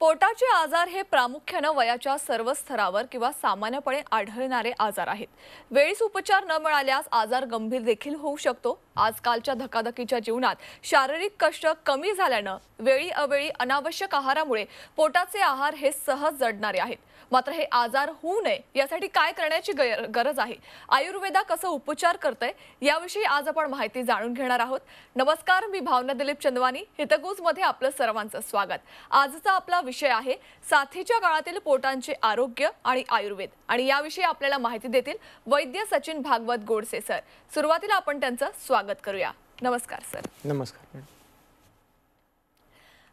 पोटाचे आजार हे प्रामुख्यानं वयाच्या सर्व स्तरावर किंवा सामान्यपणे आढळणारे आजार आहेत वेळीच उपचार न मिळाल्यास आजार गंभीर देखील होऊ शकतो आजकालच्या धकाधकीच्या जीवनात शारीरिक कष्ट कमी झाल्यानं वेळी अवेळी अनावश्यक आहारामुळे पोटाचे आहार हे सहज जडणारे आहेत मात्र हे आजार होऊ नये यासाठी काय करण्याची गरज आहे आयुर्वेदा कसं उपचार करतंय याविषयी आज आपण माहिती जाणून घेणार आहोत नमस्कार मी भावना दिलीप चंदवानी हितगुजमध्ये आपलं सर्वांचं स्वागत आजचा आपला विषय आहे साथीच्या काळातील पोटांचे आरोग्य आणि आयुर्वेद आणि याविषयी आपल्याला माहिती देतील वैद्य सचिन भागवत गोडसे सर सुरुवातीला आपण त्यांचं स्वागत करूया नमस्कार सर नमस्कार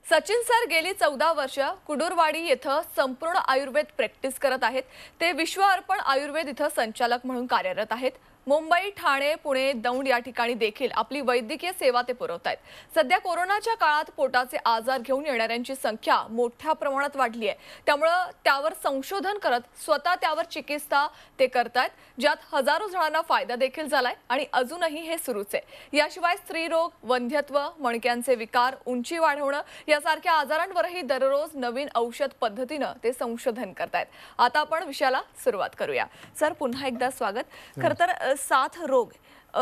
सचिन सर गेली चौदा वर्ष कुडूरवाडी येथं संपूर्ण आयुर्वेद प्रॅक्टिस करत आहेत ते विश्व अर्पण आयुर्वेद इथं संचालक म्हणून कार्यरत आहेत मुंबई ठाणे पुणे दौंड या ठिकाणी देखील आपली वैद्यकीय सेवा ते पुरवत आहेत सध्या कोरोनाच्या काळात पोटाचे आजार घेऊन येणाऱ्यांची संख्या मोठ्या प्रमाणात वाढली आहे त्यामुळं त्यावर संशोधन करत स्वतः त्यावर चिकित्सा ते करतायत ज्यात हजारो जणांना फायदा देखील झालाय आणि अजूनही हे सुरूच आहे याशिवाय स्त्रीरोग वंध्यत्व मणक्यांचे विकार उंची वाढवणं यासारख्या आजारांवरही दररोज नवीन औषध पद्धतीनं ते संशोधन करतायत आता आपण विषयाला सुरुवात करूया सर पुन्हा एकदा स्वागत खरं साथ रोग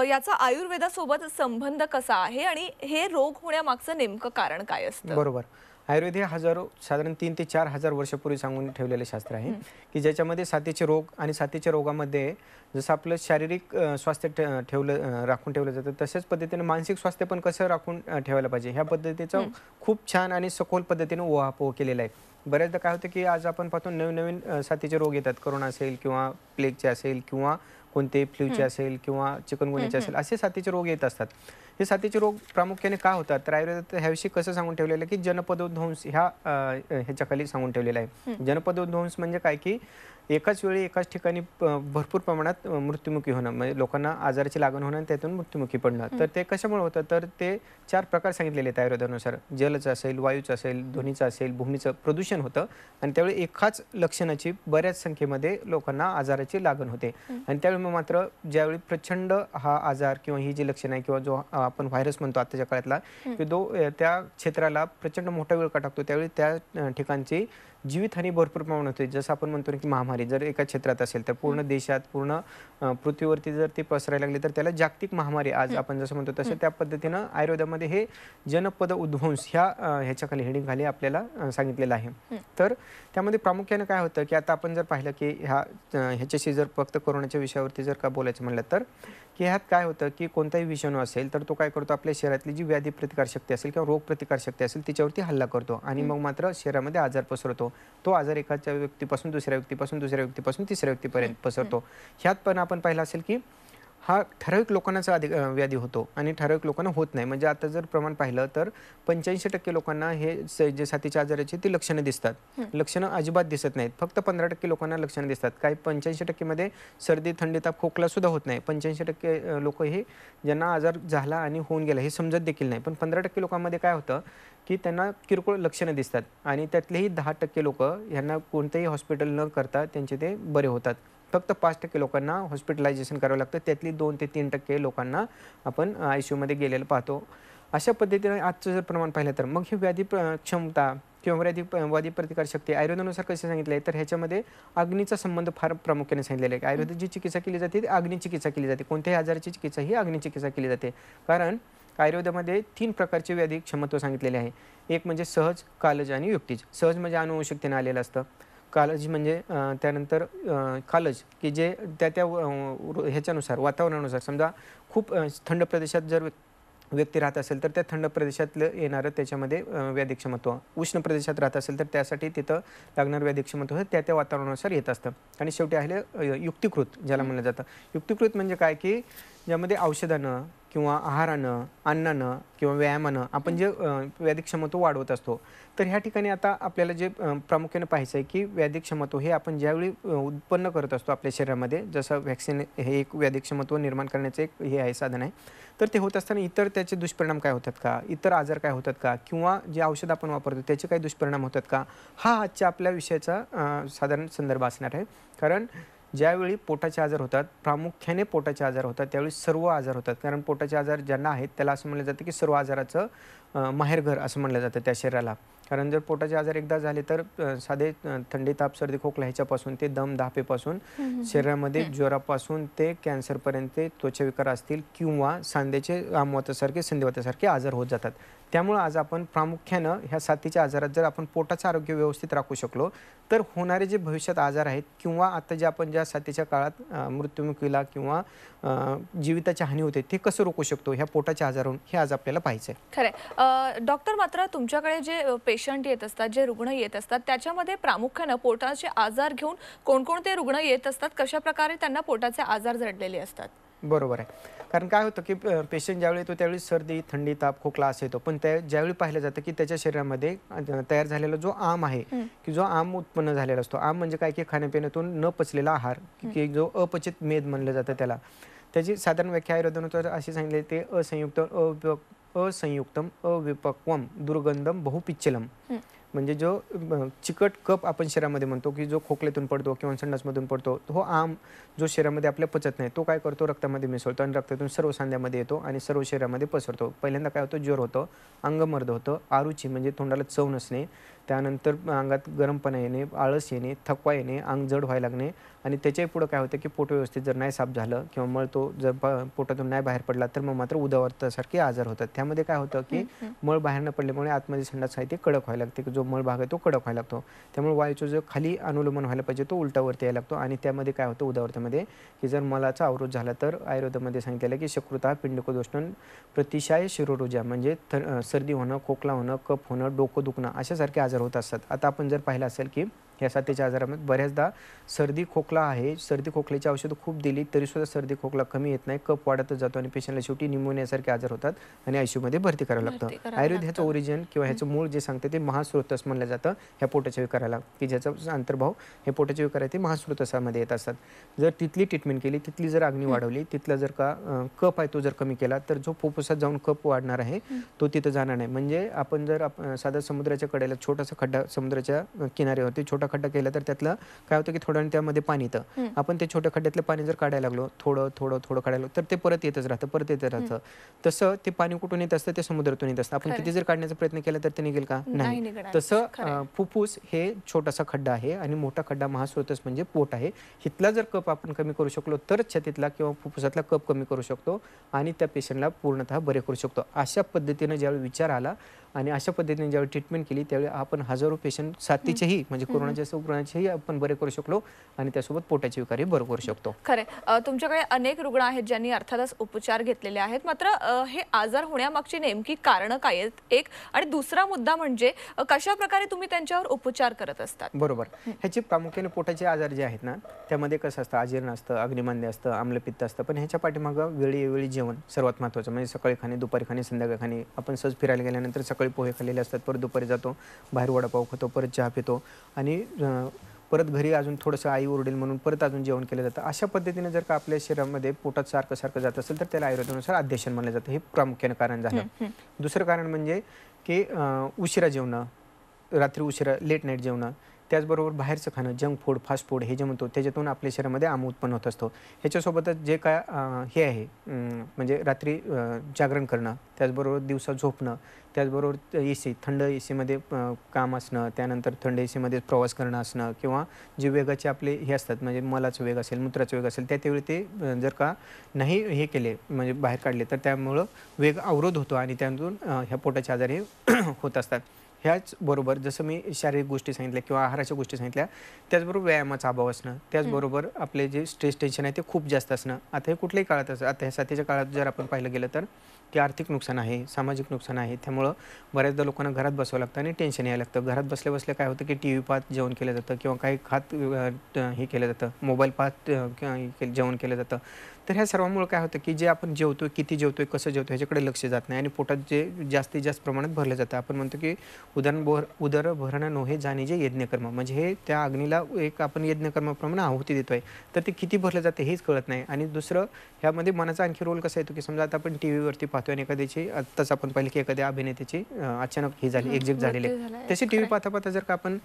याचा आयुर्वेदासोबत संबंध कसा आहे आणि हे रोग होण्यामागचं नेमकं कारण काय असतं बरोबर आयुर्वेद हे हजारो साधारण तीन ते चार हजार वर्षपूर्वी सांगून ठेवलेले शास्त्र आहे की ज्याच्यामध्ये साथीचे रोग आणि साथीच्या रोगामध्ये जसं आपलं शारीरिक स्वास्थ्य ठेवलं राखून ठेवलं जातं तशाच पद्धतीने मानसिक स्वास्थ्य पण कसं राखून ठेवायला पाहिजे ह्या पद्धतीचा खूप छान आणि सखोल पद्धतीने ओहापोह केलेला आहे बऱ्याचदा काय होतं की आज आपण पाहतो नवीन नवीन साथीचे रोग येतात करोना असेल किंवा प्लेगचे असेल किंवा कोणते फ्लूचे असेल किंवा चिकनगुन्याचे असेल असे साथीचे रोग येत असतात हे साथीचे रोग प्रामुख्याने का होतात तर आयुर्वेदात ह्याविषयी कसं सांगून ठेवलेलं आहे की जनपदोध्वंस ह्या ह्याच्या खाली सांगून ठेवलेला आहे जनपदोध्वंस म्हणजे काय की एकाच वेळी एकाच ठिकाणी भरपूर प्रमाणात मृत्युमुखी होणं म्हणजे लोकांना आजाराची लागण होणं आणि त्यातून मृत्युमुखी पडणं तर ते कशामुळे होतं तर ते चार प्रकार सांगितलेले आहेत आयुर्वेदानुसार जलचं असेल वायूचं असेल ध्वनीचं असेल भूमीचं प्रदूषण होतं आणि त्यावेळी एकाच लक्षणाची बऱ्याच संख्येमध्ये लोकांना आजाराची लागण होते आणि त्यावेळी मात्र ज्यावेळी प्रचंड हा आजार किंवा ही जी लक्षणं आहे किंवा जो आपण व्हायरस म्हणतो आताच्या काळातला की तो त्या क्षेत्राला प्रचंड मोठा वेळ का टाकतो त्यावेळी त्या ठिकाणची जीवितहानी भरपूर प्रमाणात होते जसं आपण म्हणतो ना की महामारी जर एका क्षेत्रात असेल तर पूर्ण देशात पूर्ण पृथ्वीवरती जर ती पसरायला लागली तर त्याला जागतिक महामारी आज आपण जसं म्हणतो तसं त्या पद्धतीनं आयुर्वेदामध्ये हे जनपद उद्ध्वंस ह्या ह्याच्याखाली खाली आपल्याला सांगितलेलं आहे तर त्यामध्ये प्रामुख्यानं काय होतं की आता आपण जर पाहिलं की ह्या ह्याच्याशी जर फक्त कोरोनाच्या विषयावरती जर का बोलायचं म्हणलं तर की ह्यात काय होतं की कोणताही विषाणू असेल तर तो काय करतो आपल्या शरीरातली जी व्याधी प्रतिकारशक्ती असेल किंवा रोग प्रतिकारशक्ती असेल तिच्यावरती हल्ला करतो आणि मग मात्र शरीरामध्ये आजार पसरतो तो आजार एखाद्या व्यक्तीपासून दुसऱ्या व्यक्तीपासून दुसऱ्या व्यक्तीपासून तिसऱ्या व्यक्तीपर्यंत पसरतो ह्यात पण आपण पाहिलं असेल की हा ठराविक लोकांनाचा अधिक व्याधी होतो आणि ठराविक लोकांना होत नाही म्हणजे आता जर प्रमाण पाहिलं तर पंच्याऐंशी टक्के लोकांना हे जे साथीच्या आजाराची ती लक्षणं दिसतात लक्षणं अजिबात दिसत नाहीत फक्त पंधरा टक्के लोकांना लक्षणं दिसतात काही पंच्याऐंशी टक्केमध्ये सर्दी थंडी ताप खोकला सुद्धा होत नाही पंच्याऐंशी टक्के लोक हे ज्यांना आजार झाला आणि होऊन गेला हे समजत देखील नाही पण पंधरा टक्के लोकांमध्ये काय होतं की त्यांना किरकोळ लक्षणं दिसतात आणि त्यातलेही दहा टक्के लोक ह्यांना कोणतेही हॉस्पिटल न करता त्यांचे ते बरे होतात फक्त पाच टक्के लोकांना हॉस्पिटलायझेशन करावं लागतं त्यातली दोन ते तीन टक्के लोकांना आपण आय सी यूमध्ये गेलेलं पाहतो अशा पद्धतीने आजचं जर प्रमाण पाहिलं तर मग ही व्याधी क्षमता किंवा व्याधी प्रतिकार प्रतिकारशक्ती आयुर्वेदानुसार कसे सांगितले आहे तर ह्याच्यामध्ये अग्नीचा संबंध फार प्रामुख्याने सांगितलेला आहे आयुर्वेदात जी चिकित्सा केली जाते ती अग्नी चिकित्सा केली जाते कोणत्याही आजाराची चिकित्सा ही अग्नी चिकित्सा केली जाते कारण आयुर्वेदामध्ये तीन प्रकारचे व्याधी क्षमत्व सांगितलेले आहे एक म्हणजे सहज कालज आणि युक्तीज सहज म्हणजे अनुवंशिकतेने आलेलं असतं कालज म्हणजे त्यानंतर कालज की जे त्या त्या ह्याच्यानुसार वातावरणानुसार समजा खूप थंड प्रदेशात जर व्यक्ती राहत असेल तर त्या थंड प्रदेशातलं येणारं त्याच्यामध्ये व्याधिक्षमत्व उष्ण प्रदेशात राहत असेल तर त्यासाठी तिथं लागणारं व्याधिक्षमत्व हे त्या त्या वातावरणानुसार येत असतं आणि शेवटी आहे युक्तिकृत ज्याला म्हणलं जातं युक्तिकृत म्हणजे काय की ज्यामध्ये औषधानं किंवा आहारानं अन्नानं किंवा व्यायामानं आपण जे व्याधिक क्षमता वाढवत असतो तर ह्या ठिकाणी आता आपल्याला जे प्रामुख्याने पाहायचं आहे की व्याधिक क्षमता हे आपण ज्यावेळी उत्पन्न करत असतो आपल्या शरीरामध्ये जसं व्हॅक्सिन हे एक व्याधिक क्षमत्व निर्माण करण्याचं एक हे आहे साधन आहे तर ते होत असताना इतर त्याचे दुष्परिणाम काय होतात का इतर आजार काय होतात का किंवा जे औषध आपण वापरतो त्याचे काय दुष्परिणाम होतात का हा आजच्या आपल्या विषयाचा साधारण संदर्भ असणार आहे कारण ज्यावेळी पोटाचे आजार होतात प्रामुख्याने पोटाचे आजार होतात त्यावेळी सर्व आजार होतात कारण पोटाचे आजार ज्यांना आहेत त्याला असं म्हणलं जातं की सर्व आजाराचं माहेरघर असं म्हणलं जातं त्या शरीराला कारण जर पोटाचे आजार एकदा झाले तर साधे थंडी ताप सर्दी खोकला ह्याच्यापासून ते दम धापेपासून शरीरामध्ये ज्वरापासून ते कॅन्सरपर्यंत विकार असतील किंवा सांध्याचे आमवातासारखे संधिवातासारखे आजार होत जातात त्यामुळं आज आपण प्रामुख्यानं ह्या साथीच्या आजारात जर आपण पोटाचं आरोग्य व्यवस्थित राखू शकलो तर होणारे जे भविष्यात आजार आहेत किंवा आता जे आपण ज्या साथीच्या काळात मृत्युमुखीला किंवा जीविताची हानी होते ते कसं रोखू शकतो ह्या पोटाच्या आजारून हे आज आपल्याला पाहिजे खरं डॉक्टर मात्र तुमच्याकडे जे पेशंट येत असतात जे रुग्ण येत असतात त्याच्यामध्ये प्रामुख्यानं पोटाचे आजार घेऊन कोणकोणते रुग्ण येत असतात कशा प्रकारे त्यांना पोटाचे आजार जडलेले असतात बरोबर आहे कारण काय होतं की पेशंट ज्यावेळी येतो त्यावेळी सर्दी थंडी ताप खोकला असं येतो पण त्या ज्यावेळी पाहिलं जातं की त्याच्या शरीरामध्ये तयार झालेला जो आम आहे की जो आम उत्पन्न झालेला असतो आम म्हणजे काय की खाण्यापिण्यातून न पचलेला आहार की जो अपचित मेद म्हणलं जातं त्याला त्याची साधारण व्याख्या आयुर्वेदानुसार अशी सांगितले ते असंयुक्त अविप असंयुक्तम अविपक्वम दुर्गंधम बहुपिच्चलम म्हणजे जो चिकट कप आपण शरीरामध्ये म्हणतो की जो खोकल्यातून पडतो किंवा संडासमधून पडतो तो आम जो शरीरामध्ये आपल्या पचत नाही तो काय करतो रक्तामध्ये मिसळतो आणि रक्तातून सर्व सांध्यामध्ये येतो आणि सर्व शरीरामध्ये पसरतो पहिल्यांदा काय होतं ज्वर होतं अंगमर्द होतं आरुची म्हणजे तोंडाला चव नसणे त्यानंतर अंगात गरमपणा येणे आळस येणे थकवा येणे अंग जड व्हायला लागणे आणि त्याच्याही पुढं काय होतं की पोट व्यवस्थित जर नाही साफ झालं किंवा मळ तो जर पोटातून नाही बाहेर पडला तर मग मात्र उदावर्तासारखे आजार होतात त्यामध्ये काय होतं की मळ बाहेर न पडल्यामुळे आतमध्ये संडास आहे ते कडक व्हायला लागते की जो मळ भाग आहे तो कडक व्हायला लागतो त्यामुळे वायूचं जो खाली अनुलोमन व्हायला पाहिजे तो उलटावरती यायला लागतो आणि त्यामध्ये काय होतं उदावर्तामध्ये की जर मलाचा अवरोध झाला तर आयुर्वेदामध्ये सांगितलेलं की शकृता पिंडकोदोष्ण प्रतिशाय शिरोरुजा म्हणजे सर्दी होणं खोकला होणं कप होणं डोकं दुखणं अशासारखे आजार होत असतात आता आपण जर पाहिलं असेल की या साथीच्या आजारामध्ये बऱ्याचदा सर्दी खोकला आहे सर्दी खोकल्याची औषधं खूप दिली तरीसुद्धा सर्दी खोकला कमी येत नाही कप वाढतच जातो आणि पेशंटला शेवटी निमोनियासारखे आजार होतात आणि आयसीयूमध्ये भरती करावं लागतं आयुर्वेद ह्याचं ओरिजिन किंवा ह्याचं मूळ जे सांगते ते महास्रोतस म्हणलं जातं ह्या पोटाच्या विकाराला की ज्याचा अंतर्भाव हे पोटाच्या विकार आहे ते महास्रोतसामध्ये येत असतात जर तिथली ट्रीटमेंट केली तिथली जर अग्नी वाढवली तिथला जर का कप आहे तो जर कमी केला तर जो फुफ्फुसात जाऊन कप वाढणार आहे तो तिथं जाणार नाही म्हणजे आपण जर साधा समुद्राच्या कडेला छोटासा खड्डा समुद्राच्या किनाऱ्यावरती छोटा खड्डा केला तर त्यातलं काय होतं की थोडं त्यामध्ये पाणी येतं आपण ते छोट्या खड्ड्यातलं पाणी जर काढायला लागलो थोडं थोडं थोडं काढायला तर ते परत येतच राहतं परत येत राहतं तसं ते पाणी कुठून येत असतं ते समुद्रातून येत असतं आपण किती जर काढण्याचा प्रयत्न केला तर ते निघेल का नाही तसं फुफ्फुस हे छोटासा खड्डा आहे आणि मोठा खड्डा महास्रोतस म्हणजे पोट आहे हितला जर कप आपण कमी करू शकलो तर छतीतला किंवा फुफ्फुसातला कप कमी करू शकतो आणि त्या पेशंटला पूर्णतः बरे करू शकतो अशा पद्धतीनं ज्यावेळी विचार आला आणि अशा पद्धतीने ज्यावेळी ट्रीटमेंट केली त्यावेळी आपण हजारो पेशंट साथीचेही म्हणजे कोरोना प्राणाच्या म्हणजे असो आपण बरे करू शकलो आणि त्यासोबत पोटाची विकारी बरं करू शकतो खरे तुमच्याकडे अनेक रुग्ण आहेत ज्यांनी अर्थातच उपचार घेतलेले आहेत मात्र हे आजार होण्यामागची नेमकी कारणं काय आहेत एक आणि दुसरा मुद्दा म्हणजे कशा प्रकारे तुम्ही त्यांच्यावर उपचार करत असतात बरोबर ह्याचे प्रामुख्याने पोटाचे आजार जे आहेत ना त्यामध्ये कसं असतं आजीर्ण असतं अग्निमान्य असतं आम्लपित्त असतं पण ह्याच्या पाठीमागं वेळी जेवण सर्वात महत्त्वाचं म्हणजे सकाळी खाणे दुपारी खाणे संध्याकाळी खाणे आपण सहज फिरायला गेल्यानंतर सकाळी पोहे खाल्लेले असतात परत दुपारी जातो बाहेर वडापाव खातो परत चहा पितो आणि परत घरी अजून थोडंसं आई ओरडेल म्हणून परत अजून जेवण केलं जातं अशा पद्धतीने जर का आपल्या शरीरामध्ये पोटात सारखं सारखं जात असेल तर त्याला आयुर्वेदानुसार अध्यक्षण मानलं जातं हे प्रामुख्यानं कारण झालं दुसरं कारण म्हणजे की उशिरा जेवणं रात्री उशिरा लेट नाईट जेवणं त्याचबरोबर बाहेरचं खाणं जंक फूड फास्ट फूड हे जे म्हणतो त्याच्यातून आपल्या शरीरामध्ये आम उत्पन्न होत असतो ह्याच्यासोबतच जे काय हे आहे म्हणजे रात्री जागरण करणं त्याचबरोबर दिवसा झोपणं त्याचबरोबर ए सी थंड ए सीमध्ये काम असणं त्यानंतर थंड ए सीमध्ये प्रवास करणं असणं किंवा जे वेगाचे आपले हे असतात म्हणजे मलाचं वेग असेल मूत्राचा वेग असेल त्या त्यावेळी ते जर का नाही हे केले म्हणजे बाहेर काढले तर त्यामुळं वेग अवरोध होतो आणि त्यातून ह्या पोटाचे आजार हे होत असतात ह्याचबरोबर जसं मी शारीरिक गोष्टी सांगितल्या किंवा आहाराच्या गोष्टी सांगितल्या त्याचबरोबर व्यायामाचा अभाव असणं त्याचबरोबर आपले जे स्ट्रेस टेन्शन आहे ते खूप जास्त असणं आता हे कुठल्याही काळात असं आता ह्या साथीच्या काळात जर आपण पाहिलं गेलं तर की आर्थिक नुकसान आहे सामाजिक नुकसान आहे त्यामुळं बऱ्याचदा लोकांना घरात बसावं लागतं आणि टेन्शन यायला लागतं घरात बसल्या बसल्या काय होतं की टी व्ही पाहत जेवण केलं जातं किंवा काही खात हे केलं जातं मोबाईल पाहत जेवण केलं जातं तर ह्या सर्वांमुळे काय होतं की जे आपण जेवतो किती जेवतोय कसं जेवतो ह्याच्याकडे लक्ष जात नाही आणि पोटात जे जास्तीत जास्त प्रमाणात भरलं जातं आपण म्हणतो की उदाहरण बोर उदर भरणं नोहे जाणे जे यज्ञकर्म म्हणजे हे त्या अग्नीला एक आपण यज्ञकर्माप्रमाणे आहुती देतो आहे तर ते किती भरलं जाते हेच कळत नाही आणि दुसरं ह्यामध्ये मनाचा आणखी रोल कसा येतो की समजा आता आपण टी व्हीवरती पाहतो पाहतोय आणि एखाद्याची आत्ताच आपण पाहिले की एखाद्या अभिनेत्याची अचानक ही झाली एक्झिट झालेली तशी टी व्ही पाहता जर का आपण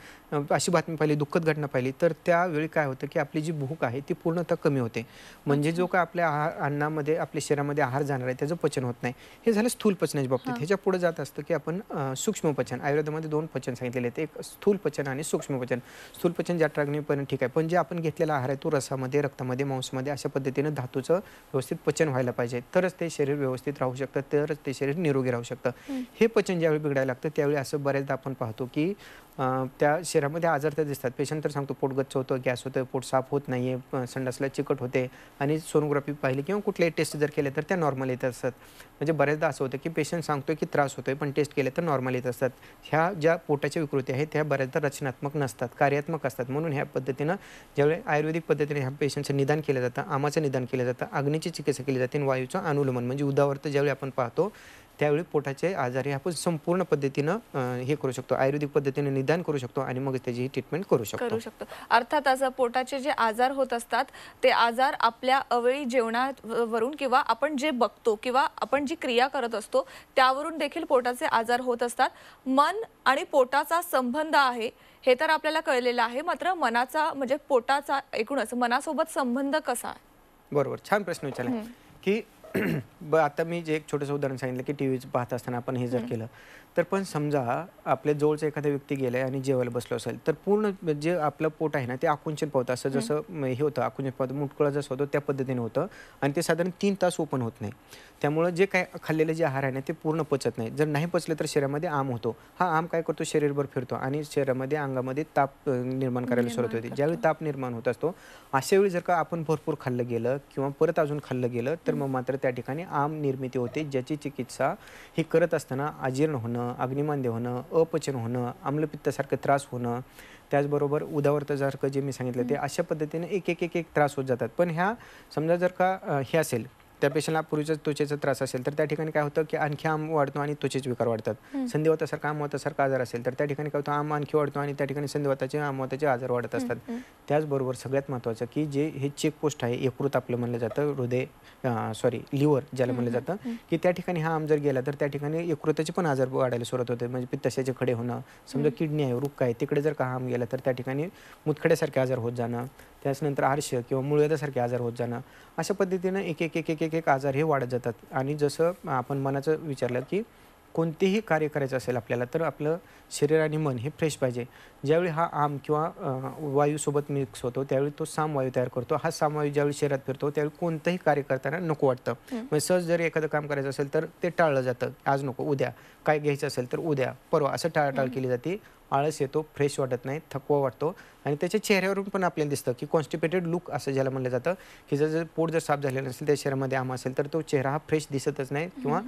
अशी बातमी पाहिली दुःखद घटना पाहिली तर त्यावेळी काय होतं की आपली जी भूक आहे ती पूर्णतः कमी होते म्हणजे जो काय आपल्या अन्नामध्ये आपल्या शरीरामध्ये आहार जाणार आहे त्याचं पचन होत नाही हे झालं स्थूल पचनाच्या बाबतीत ह्याच्या पुढे जात असतं की आपण सूक्ष्म पचन आयुर्वेदामध्ये दोन पचन सांगितलेले आहेत एक स्थूल पचन आणि सूक्ष्म पचन स्थूल पचन ज्या पण ठीक आहे पण जे आपण घेतलेला आहार आहे तो रसामध्ये रक्तामध्ये मांसमध्ये अशा पद्धतीनं धातूचं व्यवस्थित पचन व्हायला पाहिजे तरच ते शरीर व्यवस्थित राहू शकतं शकतात तर ते शरीर निरोगी राहू शकतं हे पचन ज्यावेळी बिघडायला लागतं त्यावेळी असं बऱ्याचदा आपण पाहतो की त्या शरीरामध्ये आजार तर दिसतात पेशंट तर सांगतो पोट गच्च होतं गॅस होतं पोट साफ होत नाही आहे संडासला चिकट होते आणि सोनोग्राफी पाहिली किंवा कुठले टेस्ट जर केले तर त्या नॉर्मल येत असतात म्हणजे बऱ्याचदा असं होतं की पेशंट सांगतो की त्रास होतो पण टेस्ट केले तर नॉर्मल येत असतात ह्या ज्या पोटाच्या विकृती आहेत त्या बऱ्याचदा रचनात्मक नसतात कार्यात्मक असतात म्हणून ह्या पद्धतीनं ज्यावेळी आयुर्वेदिक पद्धतीने ह्या पेशंटचं निदान केलं जातं आमाचं निदान केलं जातं अग्नीची चिकित्सा केली जाते आणि वायूचं अनुलमन म्हणजे उदावर्त ज्यावेळी आपण पाहतो त्यावेळी पोटाचे आजार हे आपण संपूर्ण पद्धतीनं हे करू शकतो आयुर्वेदिक पद्धतीने निदान करू शकतो आणि मग त्याची ही ट्रीटमेंट करू शकतो करू शकतो अर्थात असं पोटाचे जे आजार होत असतात ते आजार आपल्या अवेळी जेवणावरून किंवा आपण जे बघतो किंवा आपण जी क्रिया करत असतो त्यावरून देखील पोटाचे आजार होत असतात मन आणि पोटाचा संबंध आहे हे तर आपल्याला कळलेलं आहे मात्र मनाचा म्हणजे पोटाचा एकूणच मनासोबत संबंध कसा आहे बरोबर छान प्रश्न विचारला की आता मी जे एक छोटंसं उदाहरण सांगितलं की टी व्हीचं पाहत असताना आपण हे जर केलं तर पण समजा आपल्या जवळचा एखादा व्यक्ती गेलाय आणि जेवायला बसलो असेल तर पूर्ण जे आपलं पोट आहे ना ते आकुंचन पावतं असं जसं हे होतं आकुंचन पावतं मुटकुळा जसं होतं त्या पद्धतीने होतं आणि ते साधारण तीन तास ओपन होत नाही त्यामुळं जे काय खाल्लेले जे आहार आहे ना ते पूर्ण पचत नाही जर नाही पचले तर शरीरामध्ये आम होतो हा आम काय करतो शरीरभर फिरतो आणि शरीरामध्ये अंगामध्ये ताप निर्माण करायला सुरुवात होते ज्यावेळी ताप निर्माण होत असतो अशा वेळी जर का आपण भरपूर खाल्लं गेलं किंवा परत अजून खाल्लं गेलं तर मग मात्र त्या ठिकाणी आम निर्मिती होते ज्याची चिकित्सा ही करत असताना अजीर्ण होणं अग्निमांदे होणं अपचन होणं आम्लपित्तासारखं त्रास होणं त्याचबरोबर उदावर्तासारखं जे मी सांगितलं ते अशा पद्धतीने एक एक एक एक त्रास होत जातात पण ह्या समजा जर का हे असेल त्या पेशंटला पूर्वीचा त्वचेचा त्रास असेल तर त्या ठिकाणी काय होतं की आणखी आम वाढतो आणि त्वचेचे विकार वाढतात संधिवातासारखा आमवतासारखा आजार असेल तर त्या ठिकाणी काय होतं आम आणखी वाढतो आणि त्या ठिकाणी संधिवाताचे आमवताचे आजार वाढत असतात त्याचबरोबर सगळ्यात महत्त्वाचं की जे हे चेकपोस्ट आहे यकृत आपलं म्हणलं जातं हृदय सॉरी लिव्हर ज्याला म्हणलं जातं की त्या ठिकाणी हा आम जर गेला तर त्या ठिकाणी एकृताचे पण आजार वाढायला सुरुवात होते म्हणजे पित्ताशयाचे खडे होणं समजा किडनी आहे रुख आहे तिकडे जर का आम गेला तर त्या ठिकाणी मुतखड्यासारखे आजार होत जाणं त्याच्यानंतर आरश किंवा मुळव्याधासारखे आजार होत जाणं अशा पद्धतीनं एक एक एक एक एक एक आजार हे वाढत जातात आणि जसं आपण मनाचं विचारलं की कोणतेही कार्य करायचं असेल आपल्याला तर आपलं शरीर आणि मन हे फ्रेश पाहिजे ज्यावेळी हा आम किंवा वायूसोबत मिक्स होतो त्यावेळी तो साम वायू तयार करतो हा साम वायू ज्यावेळी शरीरात फिरतो त्यावेळी कोणतंही कार्य करताना नको वाटतं म्हणजे सहज जर एखादं काम करायचं असेल तर ते टाळलं जातं आज नको उद्या काय घ्यायचं असेल तर उद्या परवा असं टाळाटाळ केली जाते आळस येतो फ्रेश वाटत नाही थकवा वाटतो आणि त्याच्या चेहऱ्यावरून पण आपल्याला दिसतं की कॉन्स्टिपेटेड लुक असं ज्याला म्हणलं जातं की जर पोट जर साफ झालेलं नसेल त्या शरीरामध्ये आम असेल तर तो चेहरा हा फ्रेश दिसतच नाही किंवा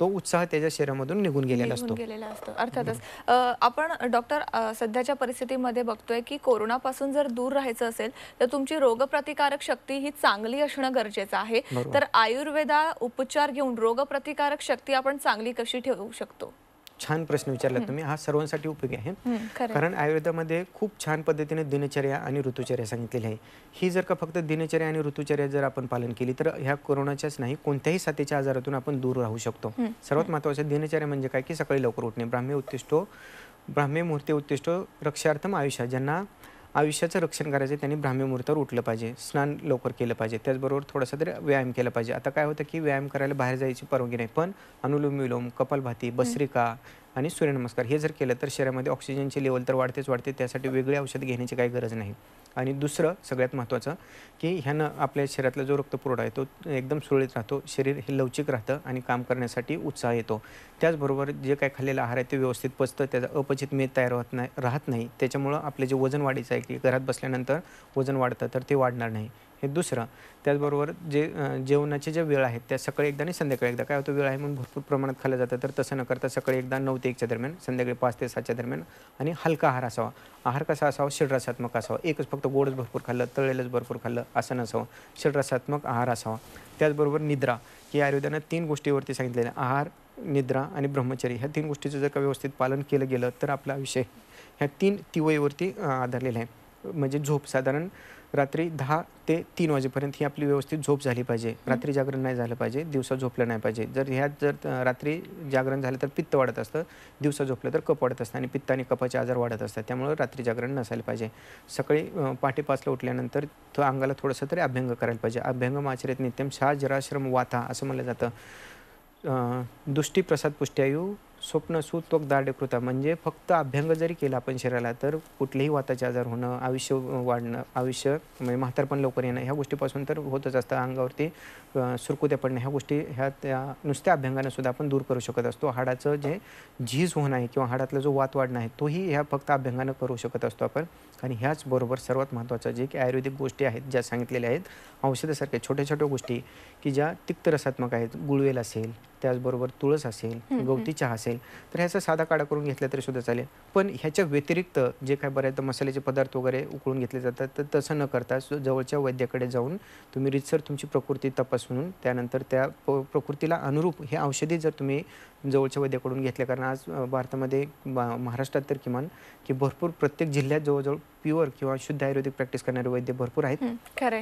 तो उत्साह त्याच्या शरीरामधून निघून गेलेला असतो गेलेला असतो अर्थातच आपण डॉक्टर सध्याच्या परिस्थितीमध्ये बघतोय की कोरोनापासून जर दूर राहायचं असेल तर तुमची रोगप्रतिकारक शक्ती ही चांगली असणं गरजेचं आहे तर आयुर्वेदा उपचार घेऊन रोगप्रतिकारक शक्ती आपण चांगली कशी ठेवू शकतो छान प्रश्न विचारला तुम्ही हा सर्वांसाठी उपयोगी आहे कारण आयुर्वेदामध्ये खूप छान पद्धतीने दिनचर्या आणि ऋतुचर्या सांगितलेली आहे ही जर का फक्त दिनचर्या आणि ऋतुचर्या जर आपण पालन केली तर ह्या कोरोनाच्याच नाही कोणत्याही साथीच्या आजारातून आपण दूर राहू शकतो सर्वात महत्वाचं दिनचर्या म्हणजे काय की सकाळी लवकर उठणे ब्राह्म्य उत्तिष्ट ब्राह्मी मूर्ती उत्तिष्ट रक्षार्थम आयुष्य ज्यांना आयुष्याचं रक्षण करायचं त्यांनी ब्राह्मी उठलं पाहिजे स्नान लवकर केलं पाहिजे त्याचबरोबर थोडासा तरी व्यायाम केला पाहिजे आता काय होतं की व्यायाम करायला बाहेर जायची परवानगी नाही पण अनुलोम विलोम कपालभाती बसरिका आणि सूर्यनमस्कार हे जर केलं तर शरीरामध्ये ऑक्सिजनचे लेवल तर वाढतेच वाढते त्यासाठी वेगळी औषध घेण्याची काही गरज नाही आणि दुसरं सगळ्यात महत्त्वाचं की ह्यानं आपल्या शरीरातला जो रक्तपुरवठा आहे तो एकदम सुरळीत राहतो शरीर हे लवचिक राहतं आणि काम करण्यासाठी उत्साह येतो त्याचबरोबर जे काय खाल्लेलं आहार आहे ते व्यवस्थित पचतं त्याचा अपचित मेद तयार होत नाही राहत नाही त्याच्यामुळं आपलं जे वजन वाढीचं आहे की घरात बसल्यानंतर वजन वाढतं तर ते वाढणार नाही हे दुसरं त्याचबरोबर जे जेवणाचे ज्या वेळ आहेत त्या सकाळी एकदा आणि संध्याकाळी एकदा काय होतं वेळ आहे म्हणून भरपूर प्रमाणात खाल्लं जातं तर तसं न करता सकाळी एकदा नऊ ते एकच्या दरम्यान संध्याकाळी पाच ते सातच्या दरम्यान आणि हलका आहार असावा आहार कसा असावा षडरसात्मक असावा एकच फक्त गोडच भरपूर खाल्लं तळलेलंच भरपूर खाल्लं असं नसावं षडरसात्मक आहार असावा त्याचबरोबर निद्रा की आयुर्वेदानं तीन गोष्टीवरती सांगितलेलं आहार निद्रा आणि ब्रह्मचर्य ह्या तीन गोष्टीचं जर का व्यवस्थित पालन केलं गेलं तर आपला विषय ह्या तीन तिवईवरती आधारलेला आहे म्हणजे झोप साधारण रात्री दहा ते तीन वाजेपर्यंत ही आपली व्यवस्थित झोप झाली पाहिजे रात्री जागरण नाही झालं पाहिजे दिवसा झोपलं नाही पाहिजे जर ह्यात जर रात्री जागरण झालं तर पित्त वाढत असतं दिवसा झोपलं तर कप वाढत असतं आणि पित्त आणि कपाचे आजार वाढत असतात त्यामुळे रात्री जागरण नसायला पाहिजे सकाळी पहाटे पाचला उठल्यानंतर तो अंगाला थोडंसं तरी अभ्यंग करायला पाहिजे अभ्यंग माचरेत नित्यम शहा जराश्रम वाता असं म्हणलं जातं दुष्टी प्रसाद पुष्ट्यायू स्वप्नसूतक कृता म्हणजे फक्त अभ्यंग जरी केला आपण शरीराला तर कुठलेही वाताचे आजार होणं आयुष्य वाढणं आयुष्य म्हणजे म्हातारपण लवकर येणं ह्या गोष्टीपासून तर होतच असतं अंगावरती सुरकुत्या पडणं ह्या गोष्टी ह्या त्या नुसत्या अभ्यंगाने सुद्धा आपण दूर करू शकत असतो हाडाचं जे झीज होणं आहे किंवा हाडातला जो वात वाढणं आहे तोही ह्या फक्त अभ्यंगानं करू शकत असतो आपण आणि ह्याचबरोबर सर्वात महत्त्वाचं जे की आयुर्वेदिक गोष्टी आहेत ज्या सांगितलेल्या आहेत औषधासारख्या छोट्या छोट्या गोष्टी की ज्या तिक्तरसात्मक आहेत गुळवेल असेल त्याचबरोबर तुळस असेल गवती चहा असेल तर ह्याचा साधा काढा करून घेतला तरी सुद्धा चालेल पण ह्याच्या व्यतिरिक्त जे काय बऱ्याच मसाल्याचे पदार्थ वगैरे उकळून घेतले जातात तर तसं न करता जवळच्या वैद्याकडे जाऊन तुम्ही रितसर तुमची प्रकृती तपासून त्यानंतर त्या प्रकृतीला अनुरूप हे औषधी जर तुम्ही जवळच्या वैद्याकडून घेतल्या कारण आज भारतामध्ये महाराष्ट्रात तर किमान की भरपूर प्रत्येक जिल्ह्यात जवळजवळ प्युअर किंवा शुद्ध आयुर्वेदिक प्रॅक्टिस करणारे वैद्य भरपूर आहेत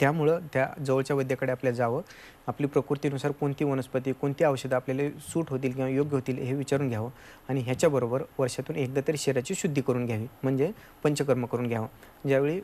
त्यामुळं त्या जवळच्या वैद्याकडे आपल्याला जावं आपली प्रकृतीनुसार कोणती वनस्पती कोणती औषधं आपल्याला सूट होतील किंवा योग्य होतील हे विचारून घ्यावं आणि ह्याच्याबरोबर वर्षातून एकदा तरी शरीराची शुद्धी करून घ्यावी म्हणजे पंचकर्म करून घ्यावं ज्यावेळी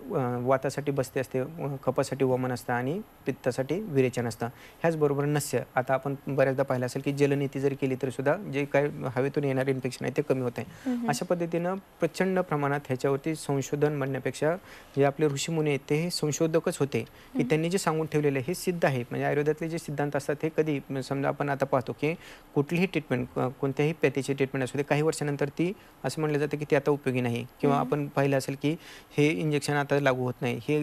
वातासाठी बसते असते कपासाठी वमन असतं आणि पित्तासाठी विरेचन असतं ह्याचबरोबर नस्य आता आपण बऱ्याचदा पाहिलं असेल की जलनीती जर केली सुद्धा जे काय हवेतून येणारे इन्फेक्शन आहे ते कमी होत आहे अशा पद्धतीनं प्रचंड प्रमाणात ह्याच्यावरती संशोधन म्हणण्यापेक्षा जे आपले ऋषीमुनी आहेत ते हे संशोधकच होते की त्यांनी जे सांगून ठेवलेले हे सिद्ध आहे म्हणजे आयुर्वेदातले जे सिद्धांत असतात हे कधी समजा आपण आता पाहतो की कुठलीही ट्रीटमेंट कोणत्याही पॅथीची ट्रीटमेंट असू दे काही वर्षानंतर ती असं म्हणलं जातं की ती आता उपयोगी नाही किंवा आपण पाहिलं असेल की हे इंजेक्शन आता लागू होत नाही हे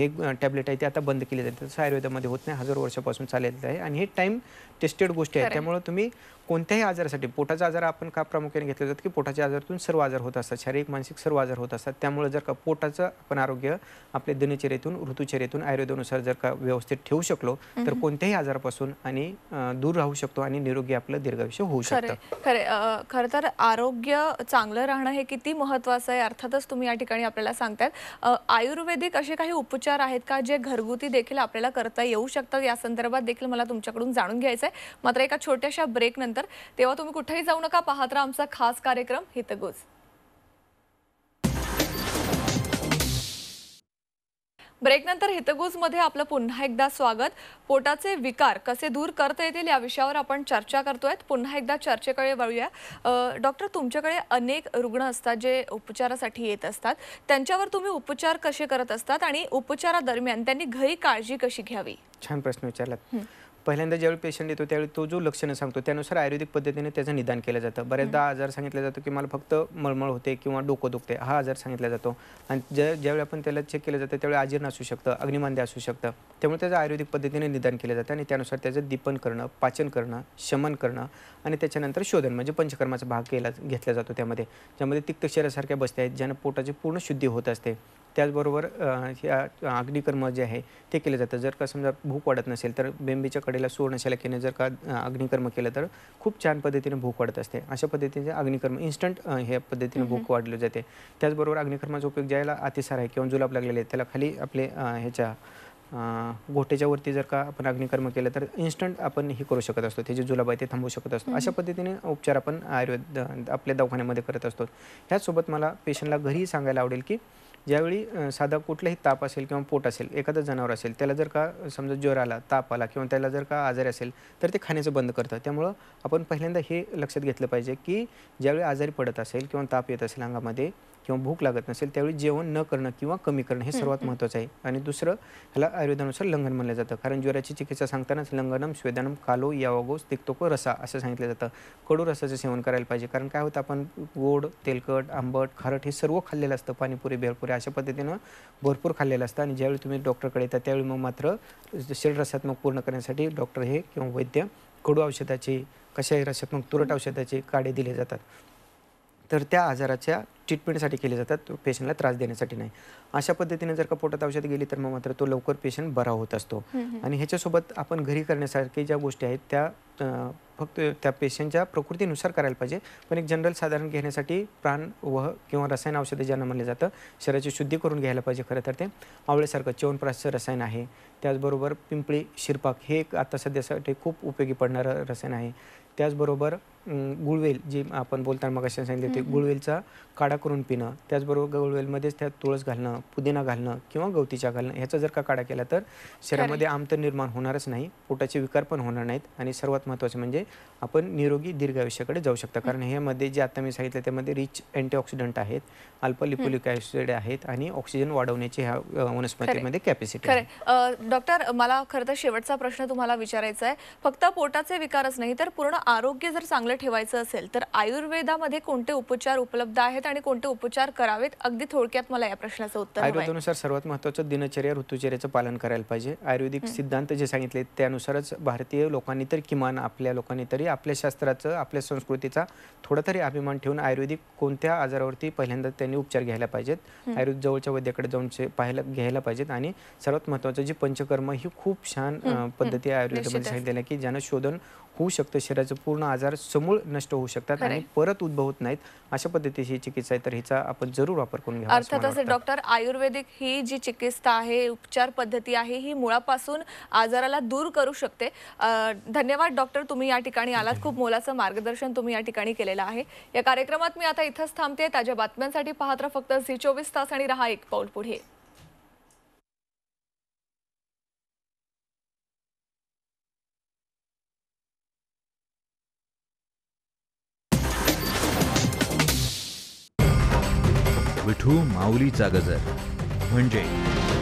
हे टॅबलेट आहे ते आता बंद केली जाते तसं आयुर्वेदामध्ये होत नाही हजार वर्षापासून चालत आहे आणि हे टाईम टेस्टेड गोष्टी आहेत त्यामुळे तुम्ही कोणत्याही आजारासाठी पोटाचा आजार आपण का प्रामुख्याने घेतला जातो की पोटाच्या आजारातून सर्व आजार होत असतात शारीरिक मानसिक सर्व आजार होत असतात त्यामुळे जर का पोटाचं आपण आरोग्य आपल्या दिनचर्येतून ऋतुचर्येतून आयुर्वेदानुसार जर का व्यवस्थित ठेवू शकलो तर कोणत्याही आजारापासून आणि दूर राहू शकतो आणि निरोगी आपलं दीर्घायुष्य होऊ शकतो खरे खरं तर आरोग्य चांगलं राहणं हे किती महत्वाचं आहे अर्थातच तुम्ही या ठिकाणी आपल्याला सांगतात आयुर्वेदिक असे काही उपचार आहेत का जे घरगुती देखील आपल्याला करता येऊ शकतात या संदर्भात देखील मला तुमच्याकडून जाणून घ्यायचंय मात्र एका छोट्याशा ब्रेक नंतर तेव्हा तुम्ही कुठेही जाऊ नका पाहत आमचा खास कार्यक्रम हितगोज ब्रेकनंतर हितगुजमध्ये आपलं पुन्हा एकदा स्वागत पोटाचे विकार कसे दूर करता येतील या विषयावर आपण चर्चा करतोय पुन्हा एकदा चर्चेकडे वळूया डॉक्टर तुमच्याकडे अनेक रुग्ण असतात जे उपचारासाठी येत असतात त्यांच्यावर तुम्ही उपचार कसे करत असतात आणि उपचारादरम्यान त्यांनी घरी काळजी कशी घ्यावी छान प्रश्न विचारलात पहिल्यांदा ज्यावेळी पेशंट येतो त्यावेळी तो जो लक्षणं सांगतो त्यानुसार आयुर्वेदिक पद्धतीने त्याचं निदान केलं जातं बऱ्याचदा आजार सांगितला जातो की मला फक्त मळमळ होते किंवा डोकं दुखते हा आजार सांगितला जातो आणि ज्या ज्यावेळी आपण त्याला चेक केलं जातं त्यावेळी आजीर्ण असू शकतं अग्निमांद्य असू शकतं त्यामुळे त्याचं आयुर्वेदिक पद्धतीने निदान केलं जातं आणि त्यानुसार त्याचं दीपन करणं पाचन करणं शमन करणं आणि त्याच्यानंतर शोधन म्हणजे पंचकर्माचा भाग केला घेतला जातो त्यामध्ये ज्यामध्ये तिक्तक्षरासारख्या बसत्या आहेत ज्यांना पोटाची पूर्ण शुद्धी होत असते त्याचबरोबर ह्या अग्निकर्म जे आहे ते केलं जातं जर का समजा भूक वाढत नसेल तर बेंबीच्या कडेला सूर नसेल केने जर का अग्निकर्म केलं तर खूप छान पद्धतीने भूक वाढत असते अशा पद्धतीने अग्निकर्म इन्स्टंट ह्या पद्धतीने भूक वाढली जाते त्याचबरोबर अग्निकर्माचा उपयोग ज्याला अतिसार आहे किंवा जुलाब लागलेले आहे त्याला खाली आपले ह्याच्या गोटेच्यावरती वरती जर का आपण अग्निकर्म केलं तर इन्स्टंट आपण हे करू शकत असतो त्याची जुलाब आहे ते थांबवू शकत असतो अशा पद्धतीने उपचार आपण आयुर्वेद आपल्या दवाखान्यामध्ये करत असतो ह्याचसोबत मला पेशंटला घरीही सांगायला आवडेल की ज्यावेळी साधा कुठलाही ताप असेल किंवा पोट असेल एखादं जनावर असेल त्याला जर का समजा ज्वर आला ताप आला किंवा त्याला जर का आजारी असेल तर ते खाण्याचं बंद करतं त्यामुळं आपण पहिल्यांदा हे लक्षात घेतलं पाहिजे की ज्यावेळी आजारी पडत असेल किंवा ताप येत असेल अंगामध्ये किंवा भूक लागत नसेल त्यावेळी जेवण न करणं किंवा कमी करणं हे सर्वात महत्त्वाचं आहे आणि दुसरं ह्याला आयुर्वेदानुसार लंघन म्हणलं जातं कारण ज्वराची चिकित्सा सांगतानाच लंघनम स्वेदनम कालो यावागोस तिक्तोको रसा असं सांगितलं जातं कडू रसाचं सेवन करायला पाहिजे कारण काय होतं आपण गोड तेलकट आंबट खारट हे सर्व खाल्लेलं असतं पाणीपुरी भेळपुरी अशा पद्धतीनं भरपूर खाल्लेलं असतं आणि ज्यावेळी तुम्ही डॉक्टरकडे येतात त्यावेळी मग मात्र शरीरसात्मक पूर्ण करण्यासाठी डॉक्टर हे किंवा वैद्य कडू औषधाचे कशाही रसात्मक तुरट औषधाचे काढे दिले जातात तर त्या आजाराच्या ट्रीटमेंटसाठी केले जातात पेशंटला त्रास देण्यासाठी नाही अशा पद्धतीने जर का पोटात औषध गेली तर मग मात्र तो लवकर पेशंट बरा होत असतो आणि ह्याच्यासोबत आपण घरी करण्यासारखे ज्या गोष्टी आहेत त्या फक्त त्या पेशंटच्या प्रकृतीनुसार करायला पाहिजे पण एक जनरल साधारण घेण्यासाठी प्राण वह किंवा रसायन औषधे ज्यांना म्हणलं जातं शरीराची शुद्धी करून घ्यायला पाहिजे खरं तर ते आवळेसारखं च्यवनप्राशचं रसायन आहे त्याचबरोबर पिंपळी शिरपाक हे एक आता सध्यासाठी खूप उपयोगी पडणारं रसायन आहे त्याचबरोबर गुळवेल जे आपण बोलताना मग अशा सांगितले ते गुळवेलचा काढा करून पिणं त्याचबरोबर गुळवेलमध्येच त्यात तुळस घालणं पुदिना घालणं किंवा गवतीच्या घालणं ह्याचा जर का काढा केला तर शरीरामध्ये आमतर निर्माण होणारच नाही पोटाचे विकार पण होणार नाहीत आणि सर्वात महत्वाचे म्हणजे आपण निरोगी दीर्घ आयुष्याकडे जाऊ शकता कारण ह्यामध्ये जे आता मी सांगितलं त्यामध्ये रिच अँटीऑक्सिडंट आहेत अल्पा लिपोलिक ऍसिड आहेत आणि ऑक्सिजन वाढवण्याची ह्या वनस्पतीमध्ये कॅपॅसिटी डॉक्टर मला खरं तर शेवटचा प्रश्न तुम्हाला विचारायचा आहे फक्त पोटाचे विकारच नाही तर पूर्ण आरोग्य जर चांगलं ठेवायचं असेल तर आयुर्वेदामध्ये कोणते उपचार उपलब्ध आहेत आणि कोणते उपचार करावेत अगदी थोडक्यात मला या प्रश्नाचं उत्तर आयुर्वेदानुसार सर्वात महत्त्वाचं दिनचर्या ऋतुचर्याचं पालन करायला पाहिजे आयुर्वेदिक सिद्धांत जे सांगितले त्यानुसारच भारतीय लोकांनी तर किमान आपल्या लोकांनी तरी आपल्या शास्त्राचं आपल्या संस्कृतीचा थोडा तरी अभिमान ठेवून आयुर्वेदिक कोणत्या आजारावरती पहिल्यांदा त्यांनी उपचार घ्यायला पाहिजेत आयुर्वेद जवळच्या वैद्याकडे जाऊन पाहायला घ्यायला पाहिजेत आणि सर्वात महत्वाचं जे पंचकर्म ही खूप छान पद्धती आयुर्वेदामध्ये सांगितलेल्या की ज्यानं शोधन होऊ शकतं शरीराचे पूर्ण आजार समूळ नष्ट होऊ शकतात आणि परत उद्भवत नाहीत अशा पद्धतीची ही चिकित्सा आहे तर हिचा आपण जरूर वापर करून घ्या अर्थातच डॉक्टर आयुर्वेदिक ही जी चिकित्सा आहे उपचार पद्धती आहे ही मुळापासून आजाराला दूर करू शकते धन्यवाद डॉक्टर तुम्ही या ठिकाणी आलात खूप मोलाचं मार्गदर्शन तुम्ही या ठिकाणी केलेलं आहे या कार्यक्रमात मी आता इथंच थांबते ताज्या बातम्यांसाठी पाहत फक्त झी चोवीस तास आणि रहा एक पाऊल पुढे विठू माऊलीचा गजर म्हणजे